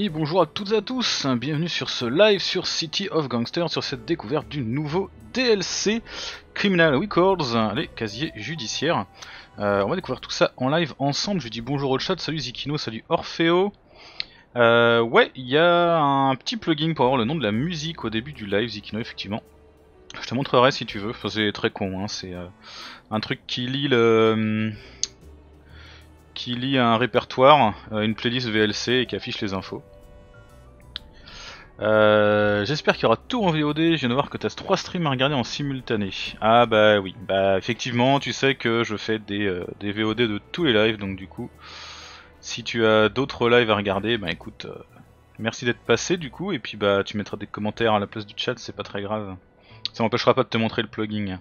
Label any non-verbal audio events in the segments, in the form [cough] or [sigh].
Et bonjour à toutes et à tous, bienvenue sur ce live sur City of Gangsters, sur cette découverte du nouveau DLC Criminal Records, les casiers judiciaires. Euh, on va découvrir tout ça en live ensemble, je dis bonjour au chat, salut Zikino, salut Orfeo. Euh, ouais, il y a un petit plugin pour avoir le nom de la musique au début du live Zikino, effectivement. Je te montrerai si tu veux, c'est très con, hein, c'est euh, un truc qui lit le... Hum, qui lit un répertoire, euh, une playlist VLC et qui affiche les infos. Euh, j'espère qu'il y aura tout en VOD, je viens de voir que tu as 3 streams à regarder en simultané. Ah bah oui, bah effectivement tu sais que je fais des, euh, VOD de tous les lives, donc du coup, si tu as d'autres lives à regarder, bah écoute, merci d'être passé du coup, et puis bah tu mettras des commentaires à la place du chat, c'est pas très grave. Ça m'empêchera pas de te montrer le plugin.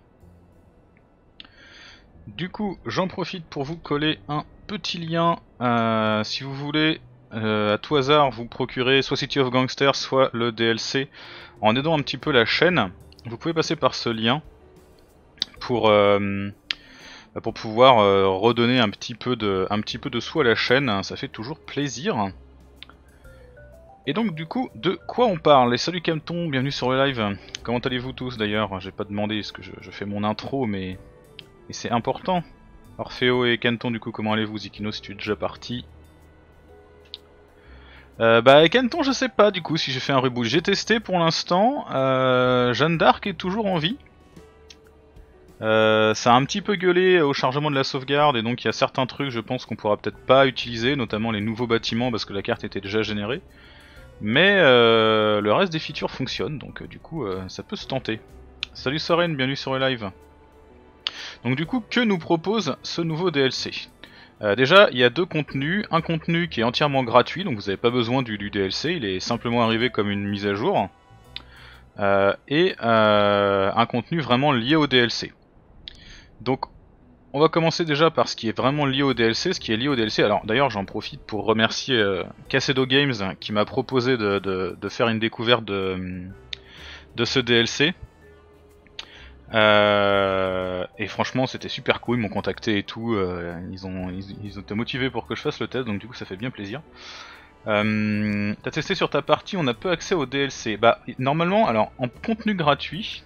Du coup, j'en profite pour vous coller un petit lien. Euh, si vous voulez, euh, à tout hasard, vous procurer soit City of Gangsters, soit le DLC. En aidant un petit peu la chaîne, vous pouvez passer par ce lien pour, euh, pour pouvoir redonner un petit, peu de, un petit peu de sous à la chaîne. Ça fait toujours plaisir. Et donc du coup, de quoi on parle Et salut Camton, bienvenue sur le live. Comment allez-vous tous d'ailleurs J'ai pas demandé, parce que je fais mon intro, mais et c'est important. Orfeo et Canton, du coup, comment allez-vous Zikino, si tu es déjà parti euh, bah, Kenton, Canton, je sais pas du coup si j'ai fait un reboot. J'ai testé pour l'instant. Euh, Jeanne d'Arc est toujours en vie. Euh, ça a un petit peu gueulé au chargement de la sauvegarde et donc il y a certains trucs, je pense, qu'on pourra peut-être pas utiliser, notamment les nouveaux bâtiments parce que la carte était déjà générée. Mais le reste des features fonctionne donc du coup ça peut se tenter. Salut Soren, bienvenue sur le live. Donc du coup, que nous propose ce nouveau DLC euh, déjà, il y a deux contenus. Un contenu qui est entièrement gratuit, donc vous n'avez pas besoin du, DLC, il est simplement arrivé comme une mise à jour. Euh, et euh, un contenu vraiment lié au DLC. Donc, on va commencer déjà par ce qui est vraiment lié au DLC. Ce qui est lié au DLC, alors d'ailleurs, j'en profite pour remercier Cassedo Games hein, qui m'a proposé de, faire une découverte de ce DLC. Euh, et franchement, c'était super cool. Ils m'ont contacté et tout. Euh, ils ont, ils, ont été motivés pour que je fasse le test, donc du coup, ça fait bien plaisir. Euh, t'as testé sur ta partie, on a peu accès au DLC. Bah, normalement, alors en contenu gratuit,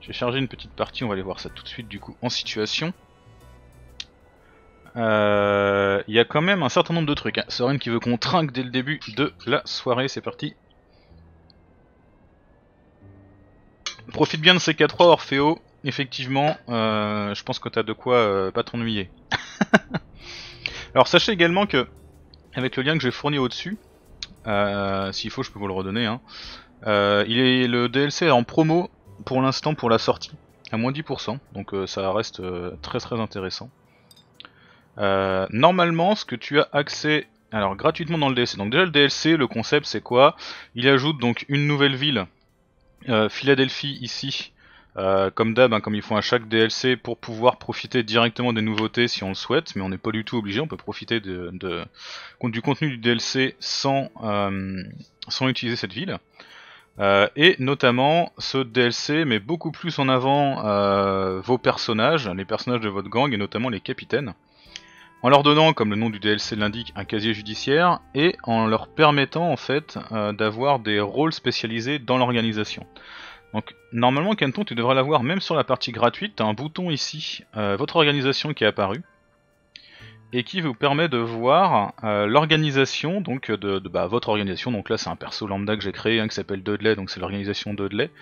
j'ai chargé une petite partie, on va aller voir ça tout de suite du coup en situation. Il y a quand même un certain nombre de trucs. Hein. qui veut qu'on trinque dès le début de la soirée, c'est parti. Profite bien de ces 4 rois, Orfeo. Effectivement, euh, je pense que t'as de quoi euh, pas t'ennuyer. [laughs] Alors sachez également que, avec le lien que j'ai fourni au-dessus, euh, s'il faut je peux vous le redonner, hein, il est, le DLC est en promo pour l'instant pour la sortie, à moins 10%, donc ça reste très très intéressant. normalement, ce que tu as accès alors gratuitement dans le DLC. Donc déjà le DLC, le concept c'est quoi Il ajoute donc une nouvelle ville euh, Philadelphie ici, euh, comme d'hab, hein, comme ils font à chaque DLC pour pouvoir profiter directement des nouveautés si on le souhaite, mais on n'est pas du tout obligé, on peut profiter du contenu du DLC euh, sans, utiliser cette ville. et notamment, ce DLC met beaucoup plus en avant vos personnages, les personnages de votre gang et notamment les capitaines en leur donnant, comme le nom du DLC l'indique, un casier judiciaire et en leur permettant en fait euh, d'avoir des rôles spécialisés dans l'organisation. Donc normalement Kenton tu devrais l'avoir même sur la partie gratuite, un bouton ici, euh, votre organisation qui est apparu, et qui vous permet de voir euh, l'organisation, donc de, bah, votre organisation, donc là c'est un perso lambda que j'ai créé hein, qui s'appelle Dudley, donc c'est l'organisation Dudley.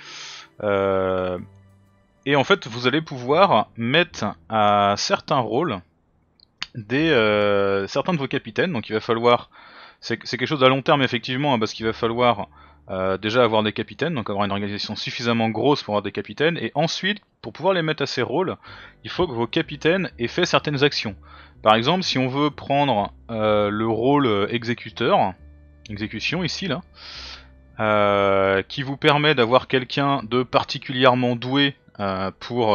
et en fait vous allez pouvoir mettre à certains rôles, des euh, certains de vos capitaines. Donc il va falloir, c'est quelque chose à long terme effectivement, hein, parce qu'il va falloir euh, déjà avoir des capitaines, donc avoir une organisation suffisamment grosse pour avoir des capitaines, et ensuite pour pouvoir les mettre à ces rôles, il faut que vos capitaines aient fait certaines actions. Par exemple, si on veut prendre euh, le rôle exécuteur, exécution ici là. qui vous permet d'avoir quelqu'un de particulièrement doué pour,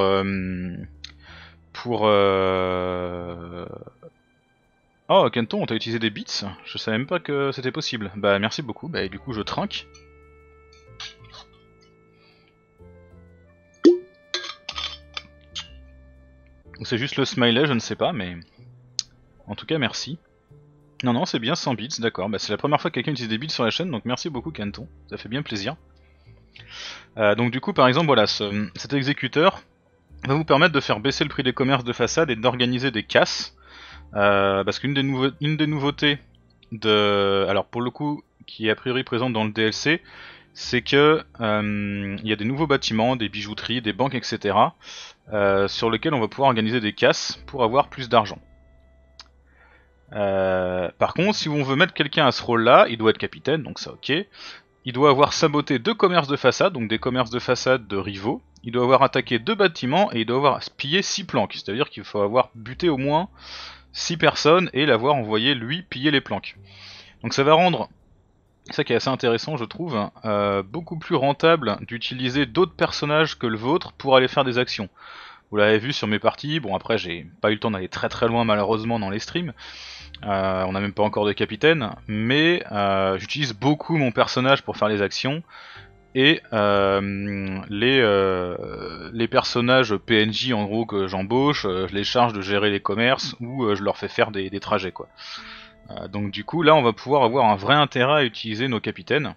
pour. Euh... Oh, Kenton, t'as utilisé des bits Je savais même pas que c'était possible. Bah, merci beaucoup. Bah, du coup, je trinque. C'est juste le smiley, je ne sais pas, mais. En tout cas, merci. Non, non, c'est bien 100 bits, d'accord. Bah, c'est la première fois que quelqu'un utilise des bits sur la chaîne, donc merci beaucoup, Canton. Ça fait bien plaisir. Euh, donc, du coup, par exemple, voilà, cet exécuteur, va vous permettre de faire baisser le prix des commerces de façade et d'organiser des casses. Euh, parce qu'une des, nouveautés de. Alors pour le coup, qui est a priori présente dans le DLC, c'est que euh, il y a des nouveaux bâtiments, des bijouteries, des banques, etc. Euh, sur lesquels on va pouvoir organiser des casses pour avoir plus d'argent. par contre, si on veut mettre quelqu'un à ce rôle-là, il doit être capitaine, donc ça ok. Il doit avoir saboté deux commerces de façade, donc des commerces de façade de rivaux. Il doit avoir attaqué deux bâtiments et il doit avoir pillé six planques. C'est-à-dire qu'il faut avoir buté au moins six personnes et l'avoir envoyé lui piller les planques. Donc ça va rendre, ça qui est assez intéressant je trouve, euh, beaucoup plus rentable d'utiliser d'autres personnages que le vôtre pour aller faire des actions. Vous l'avez vu sur mes parties, bon après j'ai pas eu le temps d'aller très très loin malheureusement dans les streams, euh, on n'a même pas encore de capitaine, mais euh, j'utilise beaucoup mon personnage pour faire les actions. Et euh, les, personnages PNJ en gros que j'embauche, je les charge de gérer les commerces ou je leur fais faire des, trajets quoi. donc du coup là on va pouvoir avoir un vrai intérêt à utiliser nos capitaines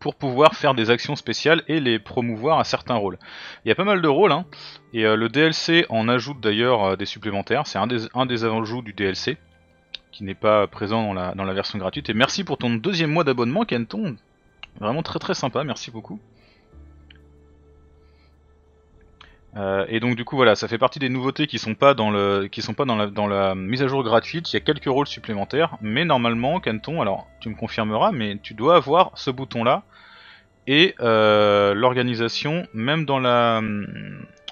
pour pouvoir faire des actions spéciales et les promouvoir à certains rôles. Il y a pas mal de rôles, hein. et le DLC en ajoute d'ailleurs des supplémentaires, c'est un des, un des du DLC qui n'est pas présent dans la, version gratuite. Et merci pour ton deuxième mois d'abonnement, Kenton. Vraiment très très sympa, merci beaucoup. Euh, et donc du coup voilà, ça fait partie des nouveautés qui sont pas dans le qui sont pas dans la, dans la mise à jour gratuite. Il y a quelques rôles supplémentaires, mais normalement, Canton, alors tu me confirmeras, mais tu dois avoir ce bouton là et euh, l'organisation même dans la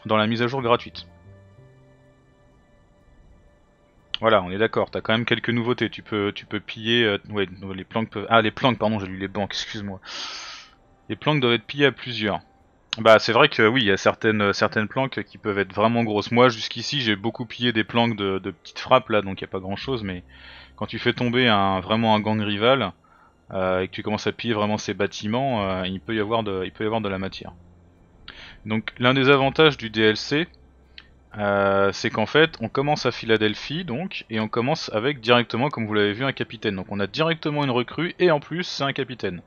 dans la mise à jour gratuite. Voilà, on est d'accord. T'as quand même quelques nouveautés. Tu peux, tu peux piller. Euh, les planques peuvent. Ah, les planques, pardon, j'ai lu les banques, [laughs] excuse-moi. Les planques doivent être pillées à plusieurs. Bah, c'est vrai que oui, il y a certaines, euh, certaines planques qui peuvent être vraiment grosses. Moi, jusqu'ici, j'ai beaucoup pillé des planques de, petites frappes là, donc il n'y a pas grand chose. Mais quand tu fais tomber un, vraiment un gang rival euh, et que tu commences à piller vraiment ces bâtiments, il, peut y avoir de, il peut y avoir de la matière. Donc, l'un des avantages du DLC, euh, c'est qu'en fait, on commence à Philadelphie, donc, et on commence avec directement, comme vous l'avez vu, un capitaine. Donc on a directement une recrue, et en plus, c'est un capitaine.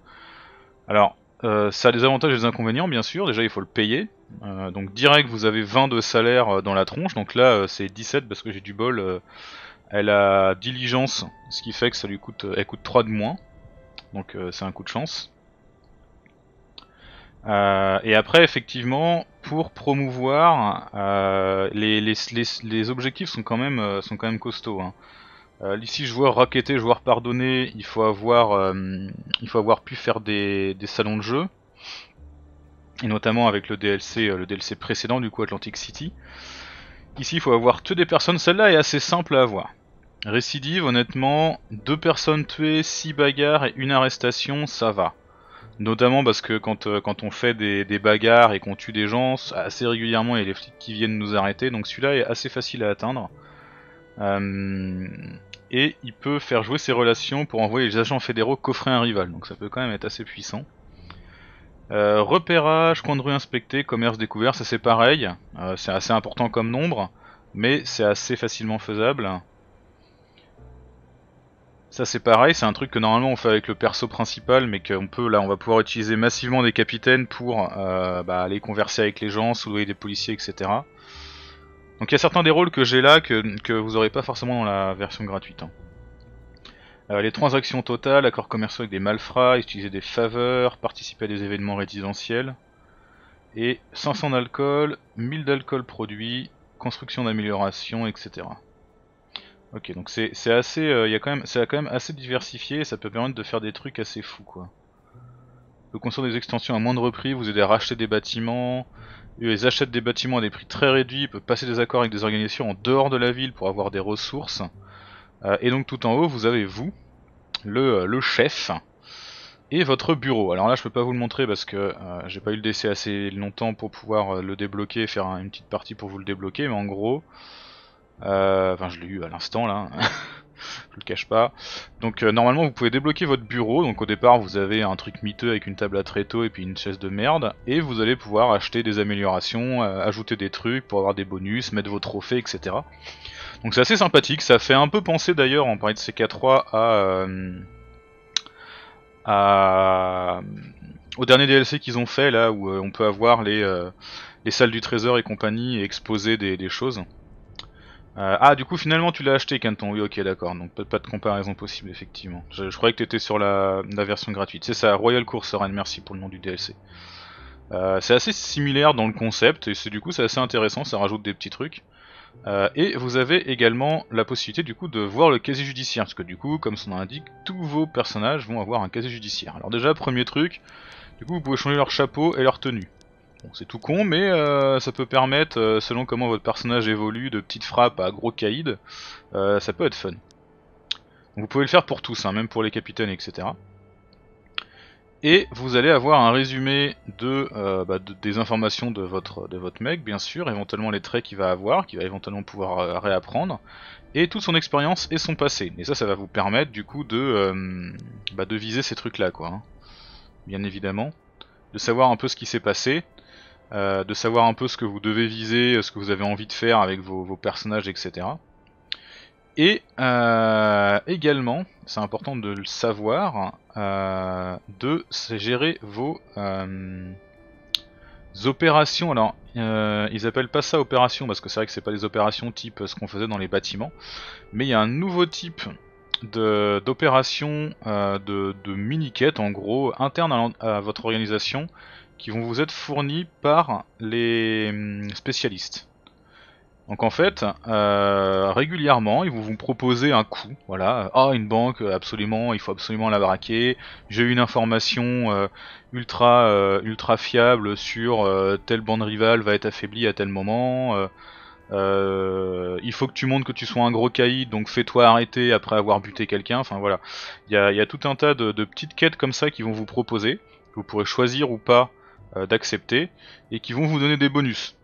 Alors, euh, ça a des avantages et des inconvénients, bien sûr. Déjà, il faut le payer. Euh, donc direct, vous avez 20 de salaire dans la tronche. Donc là, c'est 17 parce que j'ai du bol. elle a diligence, ce qui fait que ça lui coûte, coûte 3 de moins. Donc c'est un coup de chance. et après, effectivement, pour promouvoir euh, les, les, objectifs sont quand même euh, sont quand même costauds. Hein. Euh, ici, joueur racketé, joueur pardonné, il faut avoir, il faut avoir pu faire des, salons de jeu, et notamment avec le DLC, le DLC précédent du coup Atlantic City. Ici, il faut avoir tué des personnes. Celle-là est assez simple à avoir. Récidive, honnêtement, deux personnes tuées, six bagarres et une arrestation, ça va. Notamment parce que quand, euh, on fait des, bagarres et qu'on tue des gens, assez régulièrement il y a les flics qui viennent nous arrêter, donc celui-là est assez facile à atteindre. Euh, et il peut faire jouer ses relations pour envoyer les agents fédéraux coffrer un rival, donc ça peut quand même être assez puissant. Euh, repérage, coin de rue inspecté, commerce découvert, ça c'est pareil, c'est assez important comme nombre, mais c'est assez facilement faisable. Ça c'est pareil, c'est un truc que normalement on fait avec le perso principal, mais qu'on peut là, on va pouvoir utiliser massivement des capitaines pour euh, bah, aller converser avec les gens, soulever des policiers, etc. Donc il y a certains des rôles que j'ai là que, vous n'aurez pas forcément dans la version gratuite. Hein. Euh, les transactions totales, accords commerciaux avec des malfrats, utiliser des faveurs, participer à des événements résidentiels. Et 500 d'alcool, 1000 d'alcool produits, construction d'amélioration, etc. Ok, donc c'est assez, euh, il quand c'est quand même assez diversifié et ça peut permettre de faire des trucs assez fous quoi. On peut construire des extensions à moindre prix, vous aider à racheter des bâtiments, ils achètent des bâtiments à des prix très réduits, peuvent passer des accords avec des organisations en dehors de la ville pour avoir des ressources. Euh, et donc tout en haut, vous avez vous, euh, le, chef, et votre bureau. Alors là, je peux pas vous le montrer parce que j'ai pas eu le décès assez longtemps pour pouvoir le débloquer, faire une petite partie pour vous le débloquer, mais en gros, euh, enfin, je l'ai eu à l'instant là. Hein. [laughs] je le cache pas. Donc euh, normalement vous pouvez débloquer votre bureau, donc au départ vous avez un truc miteux avec une table à tréteau et puis une chaise de merde, et vous allez pouvoir acheter des améliorations, euh, ajouter des trucs pour avoir des bonus, mettre vos trophées, etc. Donc c'est assez sympathique, ça fait un peu penser d'ailleurs, en parlant de CK3, à, au dernier DLC qu'ils ont fait là, où on peut avoir les, salles du trésor et compagnie et exposer des choses. Euh, ah, du coup, finalement, tu l'as acheté, Canton. Oui, ok, d'accord. Donc, pas, de comparaison possible, effectivement. Je, croyais que tu étais sur la, version gratuite. C'est ça, Royal Course Run merci pour le nom du DLC. Euh, c'est assez similaire dans le concept, et c'est du coup, c'est assez intéressant, ça rajoute des petits trucs. Euh, et vous avez également la possibilité, du coup, de voir le casier judiciaire. Parce que, du coup, comme son nom l'indique, tous vos personnages vont avoir un casier judiciaire. Alors, déjà, premier truc, du coup, vous pouvez changer leur chapeau et leur tenue c'est tout con, mais euh, ça peut permettre, euh, selon comment votre personnage évolue, de petites frappes à gros caïd, euh, ça peut être fun. vous pouvez le faire pour tous, hein, même pour les capitaines, etc. Et vous allez avoir un résumé bah, de, des informations de votre, de votre mec, bien sûr, éventuellement les traits qu'il va avoir, qu'il va éventuellement pouvoir réapprendre, et toute son expérience et son passé. Et ça, ça va vous permettre du coup de, bah, de viser ces trucs-là, quoi. Hein. Bien évidemment. De savoir un peu ce qui s'est passé, euh, de savoir un peu ce que vous devez viser, ce que vous avez envie de faire avec vos, personnages, etc. Et euh, également, c'est important de le savoir, euh, de gérer vos opérations. Alors, ils appellent pas ça opération parce que c'est vrai que c'est pas des opérations type ce qu'on faisait dans les bâtiments, mais il y a un nouveau type d'opération de, mini-quêtes en gros, interne à votre organisation, qui vont vous être fournis par les hum, spécialistes. Donc en fait, euh, régulièrement, ils vont vous proposer un coup Voilà, ah une banque, euh, absolument, il faut absolument la braquer. J'ai une information euh, ultra ultra fiable sur telle bande rivale va être affaiblie à tel moment. il faut que tu montres que tu sois un gros caïd, donc fais-toi arrêter après avoir buté quelqu'un. Enfin voilà, il y a, tout un tas de, petites quêtes comme ça qui vont vous proposer. Vous pourrez choisir ou pas euh, d'accepter et qui vont vous donner des bonus.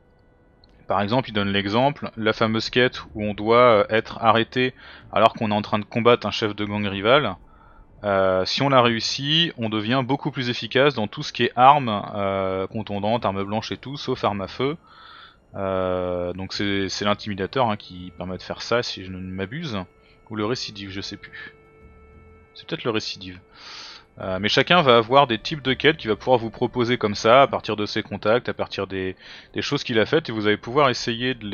Par exemple, il donne l'exemple, la fameuse quête où on doit euh, être arrêté alors qu'on est en train de combattre un chef de gang rival. Euh, si on la réussit, on devient beaucoup plus efficace dans tout ce qui est armes contondantes, armes blanches et tout, sauf armes à feu. donc c'est l'intimidateur hein, qui permet de faire ça, si je ne m'abuse. Ou le récidive, je sais plus. C'est peut-être le récidive. Euh, mais chacun va avoir des types de quêtes qu'il va pouvoir vous proposer comme ça, à partir de ses contacts, à partir des, choses qu'il a faites, et vous allez pouvoir essayer de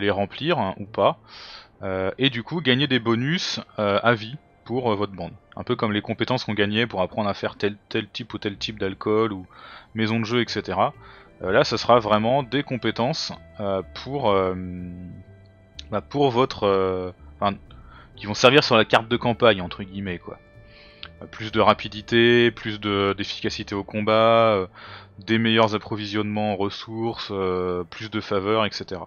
les, remplir hein, ou pas, euh, et du coup gagner des bonus euh, à vie pour votre bande. Un peu comme les compétences qu'on gagnait pour apprendre à faire tel, tel type ou tel type d'alcool ou maison de jeu, etc. là, ça sera vraiment des compétences pour, bah, pour votre. qui vont servir sur la carte de campagne, entre guillemets, quoi plus de rapidité, plus d'efficacité au combat, euh, des meilleurs approvisionnements en ressources, euh, plus de faveurs, etc.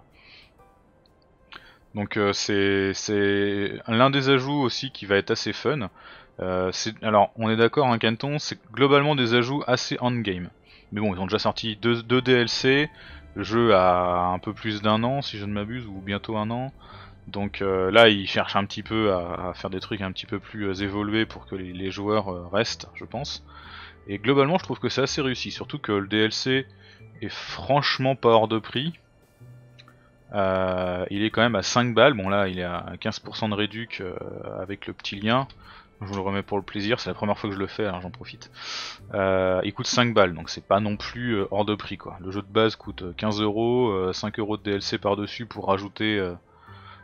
Donc euh, c'est l'un des ajouts aussi qui va être assez fun. alors on est d'accord, un hein, Canton, c'est globalement des ajouts assez endgame. Mais bon, ils ont déjà sorti deux, deux DLC, le jeu a un peu plus d'un an si je ne m'abuse, ou bientôt un an. Donc euh, là, il cherche un petit peu à, faire des trucs un petit peu plus euh, évolués pour que les, joueurs euh, restent, je pense. Et globalement, je trouve que c'est assez réussi, surtout que le DLC est franchement pas hors de prix. il est quand même à 5 balles, bon là il est à 15% de réduc avec le petit lien, je vous le remets pour le plaisir, c'est la première fois que je le fais, alors hein, j'en profite. il coûte 5 balles, donc c'est pas non plus hors de prix quoi. Le jeu de base coûte 15 euros, 5 euros de DLC par-dessus pour rajouter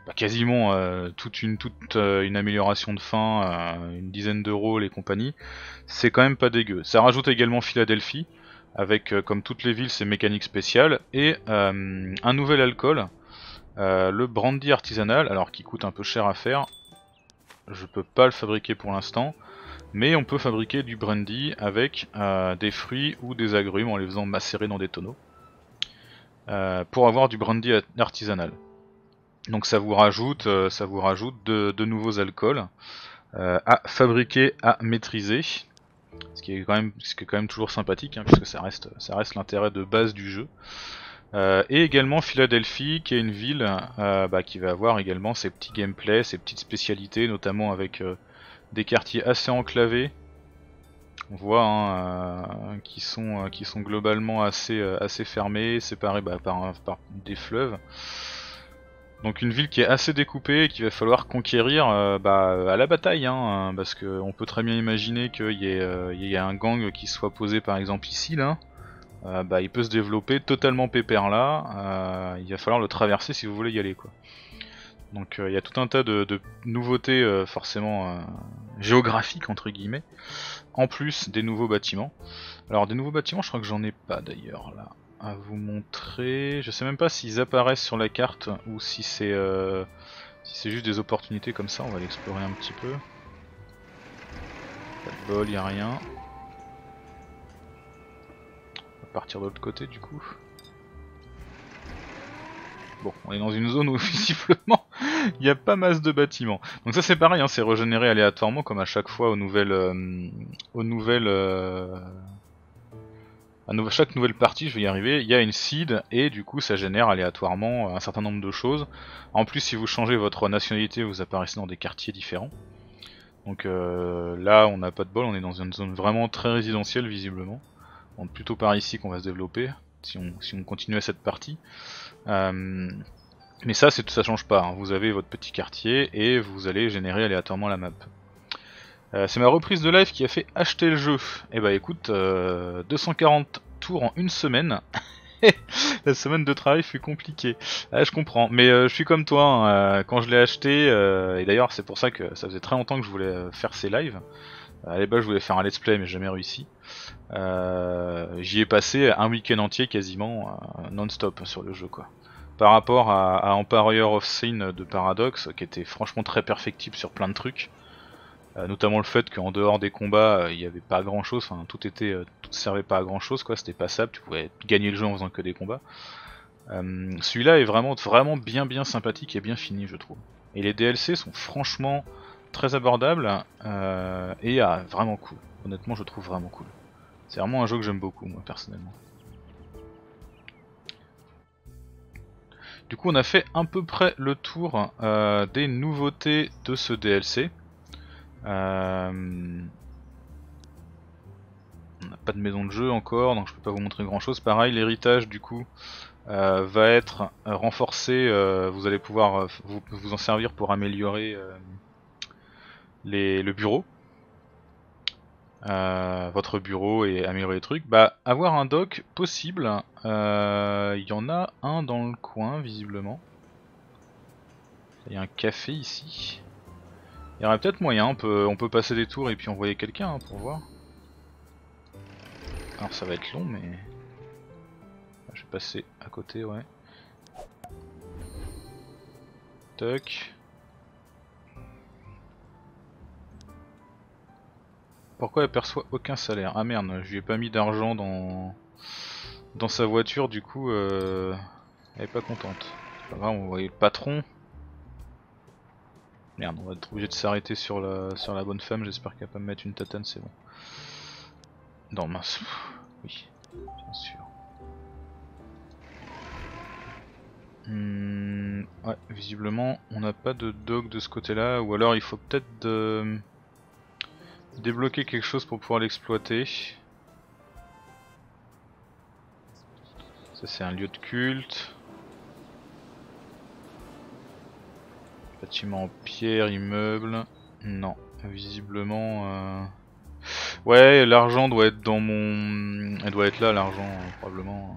bah, quasiment euh, toute euh, une amélioration de fin, euh, une dizaine d'euros, les compagnies. c'est quand même pas dégueu. Ça rajoute également Philadelphie, avec comme toutes les villes ses mécaniques spéciales, et un nouvel alcool, le brandy artisanal, alors qui coûte un peu cher à faire, je peux pas le fabriquer pour l'instant, mais on peut fabriquer du brandy avec des fruits ou des agrumes en les faisant macérer dans des tonneaux. pour avoir du brandy artisanal. Donc ça vous rajoute, euh, ça vous rajoute de, nouveaux alcools euh, à fabriquer, à maîtriser. Ce qui est quand même, toujours sympathique, hein, puisque ça reste, l'intérêt de base du jeu. Euh, et également Philadelphie, qui est une ville bah, qui va avoir également ses petits gameplays, ses petites spécialités, notamment avec des quartiers assez enclavés. On voit hein, qui, sont, globalement assez, fermés, séparés bah, par des fleuves. Donc une ville qui est assez découpée et qu'il va falloir conquérir euh, bah, à la bataille, hein, parce qu'on peut très bien imaginer qu'il y, ait, euh, un gang qui soit posé par exemple ici, là, euh, bah, il peut se développer totalement pépère là, il va falloir le traverser si vous voulez y aller. quoi. Donc il y a tout un tas de, de nouveautés forcément géographiques, entre guillemets, en plus des nouveaux bâtiments. Alors des nouveaux bâtiments, je crois que j'en ai pas d'ailleurs là à vous montrer. Je sais même pas s'ils apparaissent sur la carte ou si c'est euh, si c'est juste des opportunités comme ça. On va l'explorer un petit peu. Pas de bol, y a rien. On va partir de l'autre côté du coup. Bon, on est dans une zone où [laughs] visiblement il n'y a pas masse de bâtiments. Donc ça c'est pareil, hein, c'est régénéré aléatoirement comme à chaque fois aux nouvelles, euh, aux nouvelles euh, à chaque nouvelle partie, je vais y arriver, il y a une seed et du coup ça génère aléatoirement un certain nombre de choses. En plus si vous changez votre nationalité vous apparaissez dans des quartiers différents. Donc euh, là on n'a pas de bol, on est dans une zone vraiment très résidentielle visiblement. donc plutôt par ici qu'on va se développer si on, continue à cette partie. Euh, mais ça, ça change pas, hein. vous avez votre petit quartier et vous allez générer aléatoirement la map. Euh, c'est ma reprise de live qui a fait acheter le jeu. Et eh bah ben, écoute, 240 euh, tours en une semaine. [laughs] la semaine de travail fut compliquée. Ah, je comprends, mais euh, je suis comme toi. Hein, quand je l'ai acheté, et d'ailleurs c'est pour ça que ça faisait très longtemps que je voulais faire ces lives. À l'époque, je voulais faire un let's play, mais jamais réussi. J'y ai passé un week-end entier quasiment non-stop sur le jeu, quoi par rapport à, à of Sin de Paradox, qui était franchement très perfectible sur plein de trucs. Euh, notamment le fait qu'en dehors des combats, euh, il n'y avait pas grand chose, enfin tout était, euh, servait pas à grand chose, quoi, c'était passable, tu pouvais gagner le jeu en faisant que des combats. Celui-là est vraiment, vraiment bien bien sympathique et bien fini je trouve. Et les DLC sont franchement très abordables et ah, vraiment cool. Honnêtement je trouve vraiment cool. C'est vraiment un jeu que j'aime beaucoup moi personnellement. Du coup on a fait à peu près le tour des nouveautés de ce DLC. Euh, on n'a pas de maison de jeu encore, donc je peux pas vous montrer grand chose. Pareil, l'héritage du coup euh, va être euh, renforcé. vous allez pouvoir vous, en servir pour améliorer les, le bureau. votre bureau et améliorer les trucs. Bah, avoir un dock possible. Il y en a un dans le coin, visiblement. Il y a un café ici. Il y aurait peut-être moyen, on peut, passer des tours et puis envoyer quelqu'un hein, pour voir. Alors ça va être long mais... Ah, je vais passer à côté, ouais. Toc. Pourquoi elle perçoit aucun salaire Ah merde, je lui ai pas mis d'argent dans... dans sa voiture, du coup, euh, elle est pas contente. C'est on voyait le patron. Merde, on va être obligé de s'arrêter sur la, sur la bonne femme, j'espère qu'elle va pas me mettre une tatane, c'est bon. Non, mince. Oui, bien sûr. Hmm, ouais, visiblement, on n'a pas de dog de ce côté-là, ou alors il faut peut-être débloquer quelque chose pour pouvoir l'exploiter. Ça c'est un lieu de culte. Bâtiment en pierre, immeuble. Non, visiblement. Euh, ouais, l'argent doit être dans mon. Elle doit être là, l'argent, euh, probablement.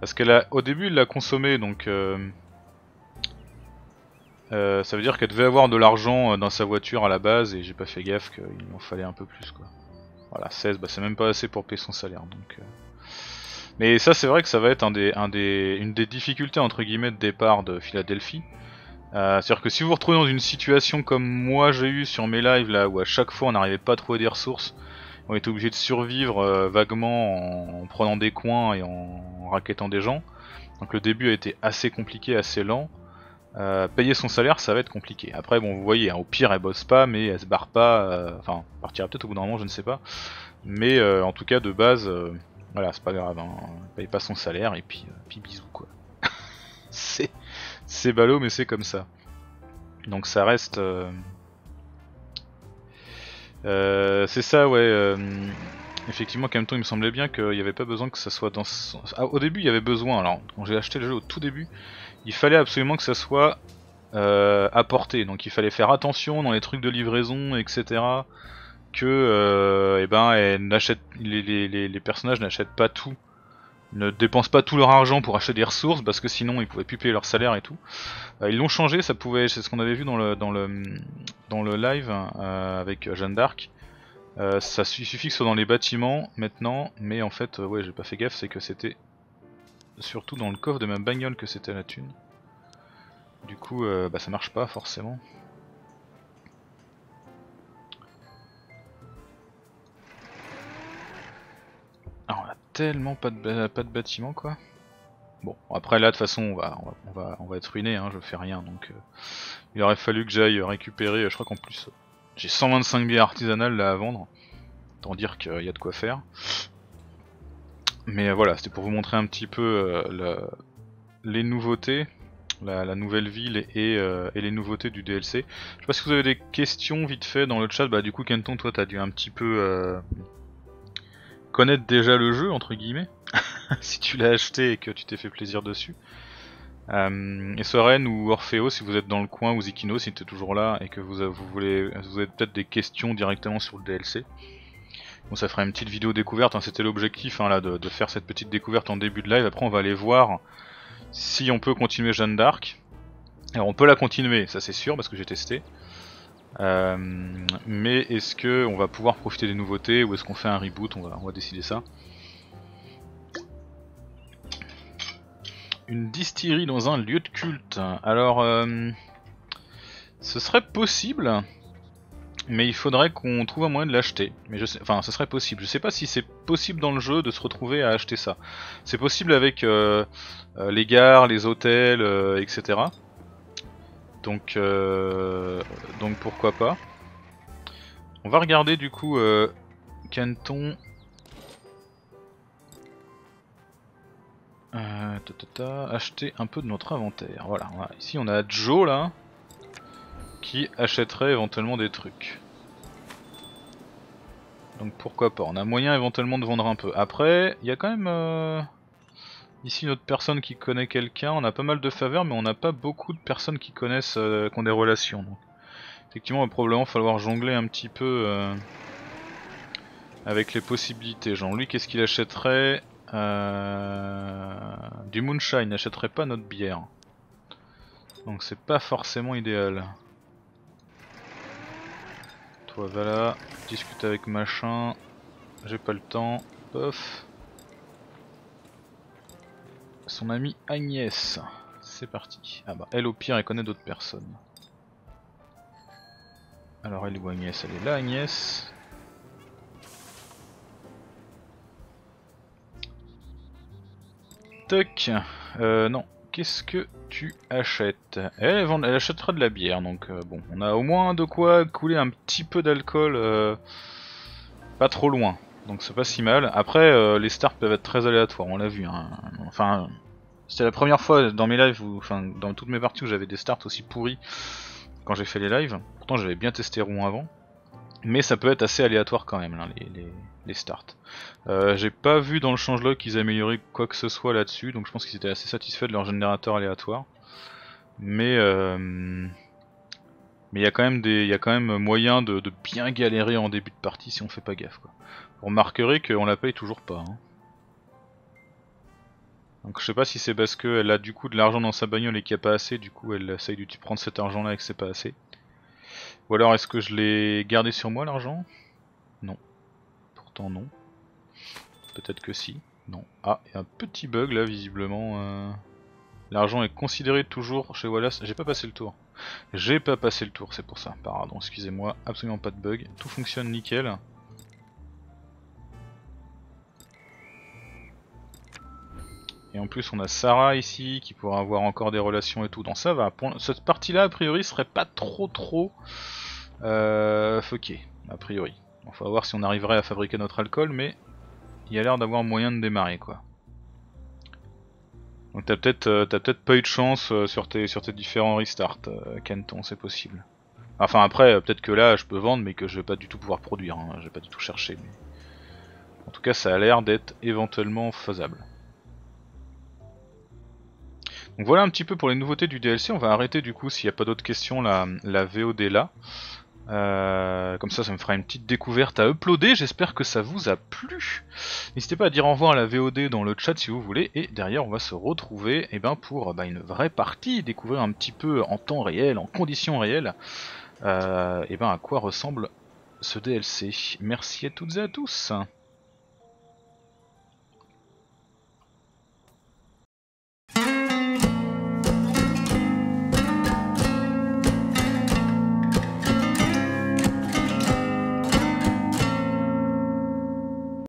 Parce qu'elle a. Au début, il l'a consommé, donc. Euh, ça veut dire qu'elle devait avoir de l'argent dans sa voiture à la base et j'ai pas fait gaffe qu'il en fallait un peu plus quoi. Voilà 16, bah c'est même pas assez pour payer son salaire donc. Mais ça c'est vrai que ça va être un des, un des, une des difficultés entre guillemets de départ de Philadelphie, euh, c'est-à-dire que si vous vous retrouvez dans une situation comme moi j'ai eu sur mes lives là où à chaque fois on n'arrivait pas à trouver des ressources, on était obligé de survivre euh, vaguement en, prenant des coins et en, raquettant des gens. Donc le début a été assez compliqué, assez lent. Euh, payer son salaire ça va être compliqué. Après bon vous voyez, hein, au pire elle bosse pas mais elle se barre pas, enfin partira peut-être au bout d'un moment je ne sais pas. Mais en tout cas de base voilà c'est pas grave, hein, paye pas son salaire et puis, puis bisous quoi. C'est ballot, mais c'est comme ça. Donc ça reste. Euh, euh, c'est ça, ouais. Euh, effectivement, quand même temps, il me semblait bien qu'il n'y avait pas besoin que ça soit dans. Ce... Ah, au début, il y avait besoin. Alors, quand j'ai acheté le jeu au tout début, il fallait absolument que ça soit euh, apporté. Donc, il fallait faire attention dans les trucs de livraison, etc. Que, eh ben, les, personnages n'achètent pas tout ne dépensent pas tout leur argent pour acheter des ressources parce que sinon ils pouvaient plus payer leur salaire et tout. Euh, ils l'ont changé, ça pouvait, c'est ce qu'on avait vu dans le dans le dans le live euh, avec Jeanne d'Arc. Euh, ça suffit que ce soit dans les bâtiments maintenant, mais en fait, ouais, j'ai pas fait gaffe, c'est que c'était surtout dans le coffre de ma bagnole que c'était la thune. Du coup, bah ça marche pas forcément. tellement pas de, pas de bâtiment quoi. Bon, après là de toute façon on va, on va, on va, être ruiné, hein, je fais rien donc euh, il aurait fallu que j'aille récupérer, je crois qu'en plus j'ai 125 billes artisanales là à vendre, tant dire qu'il y a de quoi faire. Mais euh, voilà, c'était pour vous montrer un petit peu euh, les nouveautés, la, nouvelle ville et, les nouveautés du DLC. Je sais pas si vous avez des questions vite fait dans le chat, bah du coup Kenton toi t'as dû un petit peu connaître déjà le jeu, entre guillemets, [laughs] si tu l'as acheté et que tu t'es fait plaisir dessus. Euh, et Soren ou Orfeo, si vous êtes dans le coin, ou Zikino, si tu es toujours là et que vous, vous voulez, vous avez peut-être des questions directement sur le DLC. Bon, ça ferait une petite vidéo découverte, hein. c'était l'objectif hein, là de, de, faire cette petite découverte en début de live. Après, on va aller voir si on peut continuer Jeanne d'Arc. Alors, on peut la continuer, ça c'est sûr, parce que j'ai testé. Euh, mais est-ce que on va pouvoir profiter des nouveautés ou est-ce qu'on fait un reboot on va, décider ça. Une distillerie dans un lieu de culte. Alors, euh, ce serait possible, mais il faudrait qu'on trouve un moyen de l'acheter. Mais je enfin, ce serait possible. Je sais pas si c'est possible dans le jeu de se retrouver à acheter ça. C'est possible avec euh, les gares, les hôtels, etc. Donc, euh, donc pourquoi pas. On va regarder du coup euh, Canton. Euh, acheter un peu de notre inventaire. Voilà, ici on a Joe là, qui achèterait éventuellement des trucs. Donc pourquoi pas, on a moyen éventuellement de vendre un peu. Après, il y a quand même... Euh, Ici, notre personne qui connaît quelqu'un, on a pas mal de faveurs, mais on n'a pas beaucoup de personnes qui connaissent, euh, qui ont des relations. Effectivement, il va probablement falloir jongler un petit peu euh, avec les possibilités. Genre, lui, qu'est-ce qu'il achèterait euh, Du moonshine, il n'achèterait pas notre bière. Donc c'est pas forcément idéal. Toi, va là, discute avec machin. J'ai pas le temps. Pof son amie Agnès. C'est parti. Ah bah, elle au pire, elle connaît d'autres personnes. Alors elle est où Agnès Elle est là Agnès. Toc. Euh, non. Qu'est-ce que tu achètes elle, elle, achètera de la bière, donc euh, bon. On a au moins de quoi couler un petit peu d'alcool euh, pas trop loin. Donc c'est pas si mal. Après, euh, les starts peuvent être très aléatoires, on l'a vu. Hein. Enfin, c'était la première fois dans mes lives, où, enfin dans toutes mes parties où j'avais des starts aussi pourris quand j'ai fait les lives. Pourtant j'avais bien testé Rouen avant. Mais ça peut être assez aléatoire quand même, hein, les, starts. Euh, j'ai pas vu dans le changelog qu'ils amélioraient quoi que ce soit là-dessus, donc je pense qu'ils étaient assez satisfaits de leur générateur aléatoire. Mais... Euh, mais il y a quand même des, il y a quand même moyen de, bien galérer en début de partie si on fait pas gaffe on remarquerait qu'on la paye toujours pas. Hein. Donc je sais pas si c'est parce qu'elle a du coup de l'argent dans sa bagnole et qu'il n'y a pas assez, du coup elle essaye de prendre cet argent là et que c'est pas assez. Ou alors est-ce que je l'ai gardé sur moi l'argent Non. Pourtant non. Peut-être que si. Non. Ah, il y a un petit bug là visiblement. Euh. L'argent est considéré toujours chez Wallace. J'ai pas passé le tour. J'ai pas passé le tour, c'est pour ça. Pardon, excusez-moi, absolument pas de bug. Tout fonctionne nickel. Et en plus on a Sarah ici qui pourrait avoir encore des relations et tout, donc ça va. Cette partie là a priori serait pas trop trop euh, a priori. On va voir si on arriverait à fabriquer notre alcool, mais il y a l'air d'avoir moyen de démarrer quoi. Donc t'as peut-être euh, peut pas eu de chance euh, sur, tes, sur tes différents restarts, Canton, euh, c'est possible. Enfin après, peut-être que là je peux vendre mais que je vais pas du tout pouvoir produire, Je hein. je vais pas du tout chercher. En tout cas ça a l'air d'être éventuellement faisable. Donc voilà un petit peu pour les nouveautés du DLC. On va arrêter du coup s'il n'y a pas d'autres questions la, la VOD là. Euh, comme ça, ça me fera une petite découverte à uploader. J'espère que ça vous a plu. N'hésitez pas à dire au revoir à la VOD dans le chat si vous voulez. Et derrière, on va se retrouver et eh ben, pour bah, une vraie partie, découvrir un petit peu en temps réel, en conditions réelles, euh, eh ben, à quoi ressemble ce DLC. Merci à toutes et à tous.